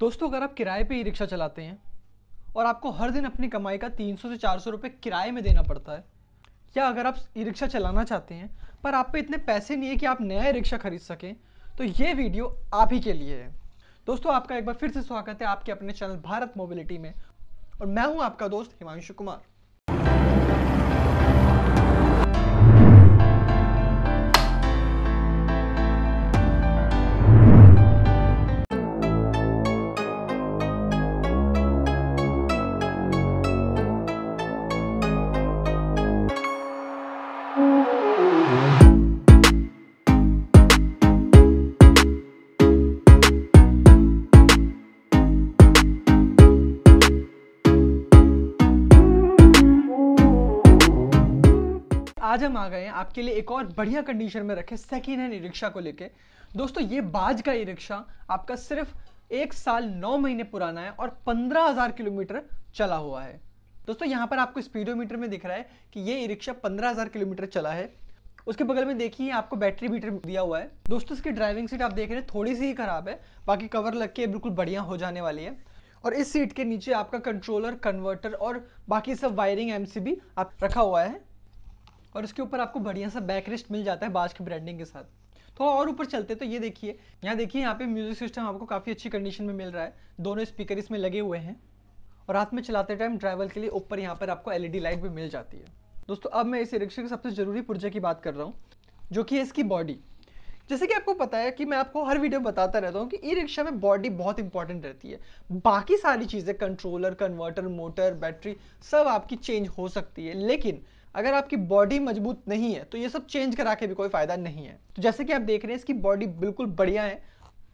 दोस्तों अगर आप किराए पे ई रिक्शा चलाते हैं और आपको हर दिन अपनी कमाई का 300 से 400 रुपए किराए में देना पड़ता है या अगर आप ई रिक्शा चलाना चाहते हैं पर आप पे इतने पैसे नहीं है कि आप नया रिक्शा खरीद सकें तो ये वीडियो आप ही के लिए है दोस्तों आपका एक बार फिर से स्वागत है आपके अपने चैनल भारत मोबिलिटी में और मैं हूँ आपका दोस्त हिमांशु कुमार आज हम आ गए हैं आपके लिए एक और बढ़िया कंडीशन में रखे सेकेंड हैंड ई रिक्शा को लेके दोस्तों ये बाज का ई रिक्शा आपका सिर्फ एक साल नौ महीने पुराना है और पंद्रह हजार किलोमीटर चला हुआ है दोस्तों यहाँ पर आपको स्पीडोमीटर में दिख रहा है कि ये ई रिक्शा पंद्रह हजार किलोमीटर चला है उसके बगल में देखिए आपको बैटरी मीटर दिया हुआ है दोस्तों इसकी ड्राइविंग सीट आप देख रहे हैं थोड़ी सी ही खराब है बाकी कवर लग के बिल्कुल बढ़िया हो जाने वाली है और इस सीट के नीचे आपका कंट्रोलर कन्वर्टर और बाकी सब वायरिंग एमसीबी आप रखा हुआ है और इसके ऊपर आपको बढ़िया सा बैक रेस्ट मिल जाता है बाज की ब्रांडिंग के साथ थोड़ा और ऊपर चलते तो ये देखिए यहाँ देखिए यहाँ पे म्यूजिक सिस्टम आपको काफ़ी अच्छी कंडीशन में मिल रहा है दोनों स्पीकर इसमें लगे हुए हैं और हाथ में चलाते टाइम ड्राइवर के लिए ऊपर यहाँ पर आपको एलईडी लाइट भी मिल जाती है दोस्तों अब मैं इस रिक्शे के सबसे ज़रूरी पुर्जे की बात कर रहा हूँ जो कि इसकी बॉडी जैसे कि आपको पता है कि मैं आपको हर वीडियो बताता रहता हूँ कि ई रिक्शा में बॉडी बहुत इंपॉर्टेंट रहती है बाकी सारी चीज़ें कंट्रोलर कन्वर्टर मोटर बैटरी सब आपकी चेंज हो सकती है लेकिन अगर आपकी बॉडी मजबूत नहीं है तो ये सब चेंज करा के भी कोई फ़ायदा नहीं है तो जैसे कि आप देख रहे हैं इसकी बॉडी बिल्कुल बढ़िया है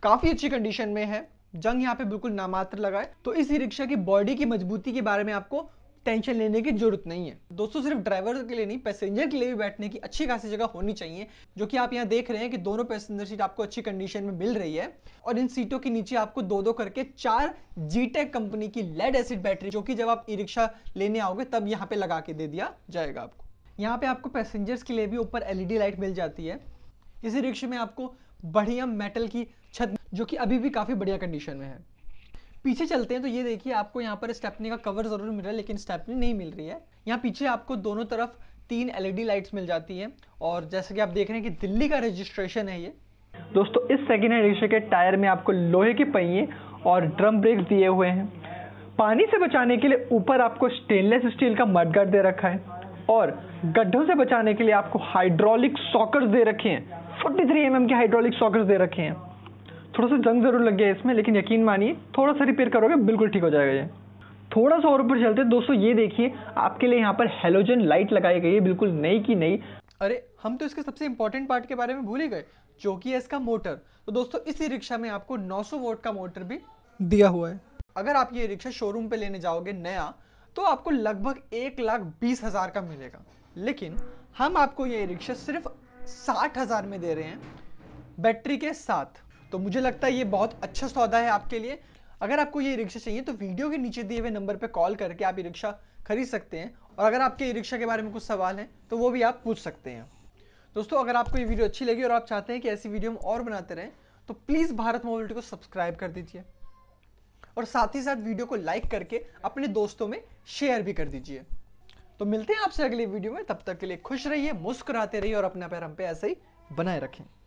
काफ़ी अच्छी कंडीशन में है जंग यहाँ पे बिल्कुल नामात्र लगा है तो इस ई रिक्शा की बॉडी की मजबूती के बारे में आपको टेंशन लेने की जरूरत नहीं है दोस्तों सिर्फ ड्राइवर के लिए नहीं पैसेंजर के लिए भी बैठने की अच्छी खासी जगह होनी चाहिए जो कि आप यहाँ देख रहे हैं कि दोनों पैसेंजर सीट आपको अच्छी कंडीशन में मिल रही है और इन सीटों के नीचे आपको दो दो करके चार जी कंपनी की लेड एसिड बैटरी जो कि जब आप ई रिक्शा लेने आओगे तब यहाँ पे लगा के दे दिया जाएगा आपको यहाँ पे आपको पैसेंजर्स के लिए भी ऊपर एलईडी लाइट e मिल जाती है इसी रिक्शे में आपको बढ़िया मेटल की छत जो कि अभी भी काफ़ी बढ़िया कंडीशन में है पीछे चलते हैं तो ये देखिए आपको यहाँ पर स्टेपनी का कवर जरूर मिल रहा है लेकिन स्टेपनी नहीं मिल रही है यहाँ पीछे आपको दोनों तरफ तीन एलईडी लाइट्स e मिल जाती हैं और जैसे कि आप देख रहे हैं कि दिल्ली का रजिस्ट्रेशन है ये दोस्तों इस सेकेंड हैंड रिक्शे के टायर में आपको लोहे के पहिए और ड्रम ब्रेक दिए हुए हैं पानी से बचाने के लिए ऊपर आपको स्टेनलेस स्टील का मडगार्ड दे रखा है और गड्ढों से बचाने के लिए आपको हाइड्रोलिक सॉकर्स दे रखे हैं 43 थ्री mm के हाइड्रोलिक सॉकर्स दे रखे हैं थोड़ा सा जंग ज़रूर लग गया इसमें लेकिन यकीन मानिए थोड़ा सा रिपेयर करोगे बिल्कुल ठीक हो जाएगा ये थोड़ा सा और ऊपर चलते दोस्तों ये देखिए आपके लिए यहाँ पर हेलोजन लाइट लगाई गई है बिल्कुल नई की नई अरे हम तो इसके सबसे इंपॉर्टेंट पार्ट के बारे में भूल ही गए जो कि है इसका मोटर तो दोस्तों इसी रिक्शा में आपको 900 वोट का मोटर भी दिया हुआ है अगर आप ये रिक्शा शोरूम पे लेने जाओगे नया तो आपको लगभग एक लाख बीस हजार का मिलेगा लेकिन हम आपको ये रिक्शा सिर्फ साठ हजार में दे रहे हैं बैटरी के साथ तो मुझे लगता है ये बहुत अच्छा सौदा है आपके लिए अगर आपको ये रिक्शा चाहिए तो वीडियो के नीचे दिए हुए नंबर पर कॉल करके आप ये रिक्शा खरीद सकते हैं और अगर आपके ई रिक्शा के बारे में कुछ सवाल हैं तो वो भी आप पूछ सकते हैं दोस्तों अगर आपको ये वीडियो अच्छी लगी और आप चाहते हैं कि ऐसी वीडियो हम और बनाते रहें तो प्लीज़ भारत मोबिलिटी को सब्सक्राइब कर दीजिए और साथ ही साथ वीडियो को लाइक करके अपने दोस्तों में शेयर भी कर दीजिए तो मिलते हैं आपसे अगले वीडियो में तब तक के लिए खुश रहिए मुस्कुराते रहिए और अपना पैर हम पे ऐसे ही बनाए रखें